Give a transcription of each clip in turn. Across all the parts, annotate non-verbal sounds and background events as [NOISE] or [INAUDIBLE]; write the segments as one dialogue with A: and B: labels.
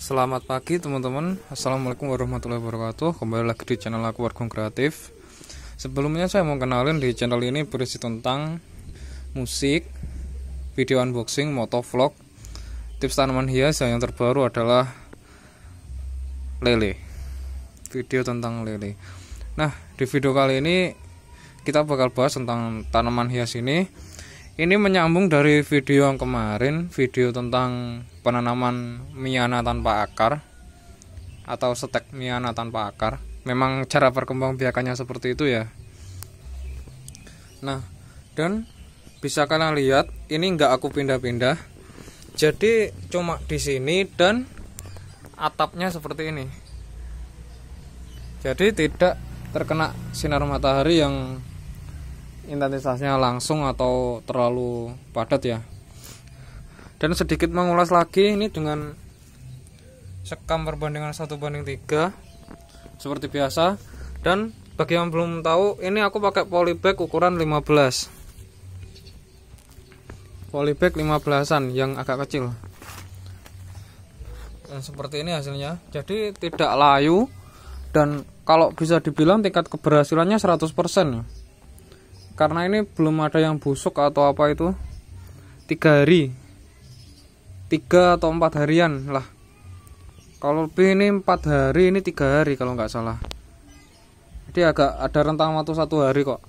A: Selamat pagi teman-teman Assalamualaikum warahmatullahi wabarakatuh Kembali lagi di channel aku Wargung Kreatif Sebelumnya saya mau kenalin di channel ini berisi tentang Musik Video unboxing, motovlog Tips tanaman hias yang terbaru adalah Lele Video tentang lele Nah di video kali ini Kita bakal bahas tentang tanaman hias ini ini menyambung dari video yang kemarin video tentang penanaman miana tanpa akar atau setek miana tanpa akar memang cara perkembang biakannya seperti itu ya nah dan bisa kalian lihat ini nggak aku pindah-pindah jadi cuma di sini dan atapnya seperti ini jadi tidak terkena sinar matahari yang intensitasnya langsung atau terlalu padat ya dan sedikit mengulas lagi ini dengan sekam perbandingan satu banding tiga seperti biasa dan bagi yang belum tahu ini aku pakai polybag ukuran 15 polybag 15an yang agak kecil dan seperti ini hasilnya jadi tidak layu dan kalau bisa dibilang tingkat keberhasilannya 100% karena ini belum ada yang busuk atau apa itu tiga hari tiga atau empat harian lah kalau lebih ini empat hari ini tiga hari kalau nggak salah jadi agak ada rentang waktu satu hari kok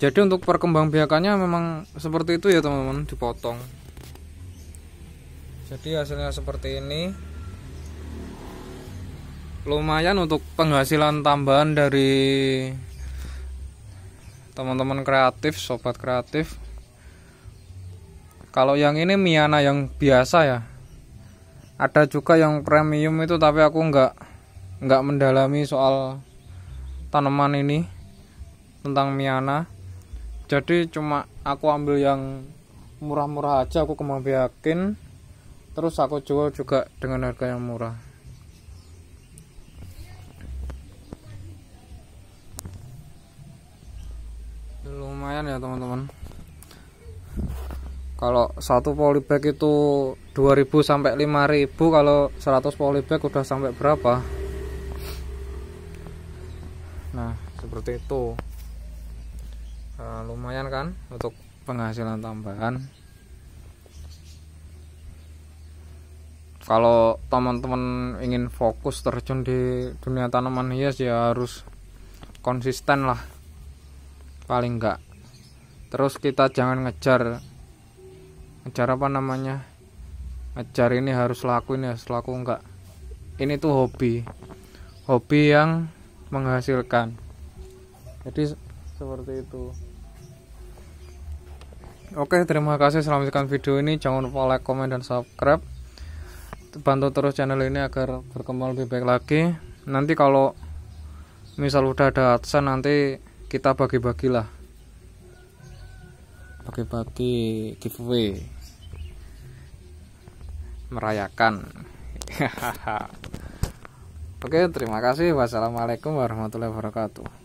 A: jadi untuk perkembangbiakannya memang seperti itu ya teman-teman dipotong jadi hasilnya seperti ini lumayan untuk penghasilan tambahan dari teman-teman kreatif sobat kreatif kalau yang ini Miana yang biasa ya ada juga yang premium itu tapi aku nggak nggak mendalami soal tanaman ini tentang Miana jadi cuma aku ambil yang murah-murah aja aku kemampiakin terus aku jual juga dengan harga yang murah lumayan ya teman-teman kalau satu polybag itu 2000 sampai 5000 kalau 100 polybag udah sampai berapa nah seperti itu uh, lumayan kan untuk penghasilan tambahan kalau teman-teman ingin fokus terjun di dunia tanaman hias ya harus konsisten lah paling enggak terus kita jangan ngejar ngejar apa namanya ngejar ini harus laku ini harus laku enggak ini tuh hobi hobi yang menghasilkan jadi seperti itu Oke, terima kasih selamat menyaksikan video ini. Jangan lupa like, comment, dan subscribe. Bantu terus channel ini agar berkembang lebih baik lagi. Nanti kalau misal udah ada adsense nanti kita bagi-bagilah sebagai bagi giveaway merayakan [LAUGHS] oke terima kasih wassalamualaikum warahmatullahi wabarakatuh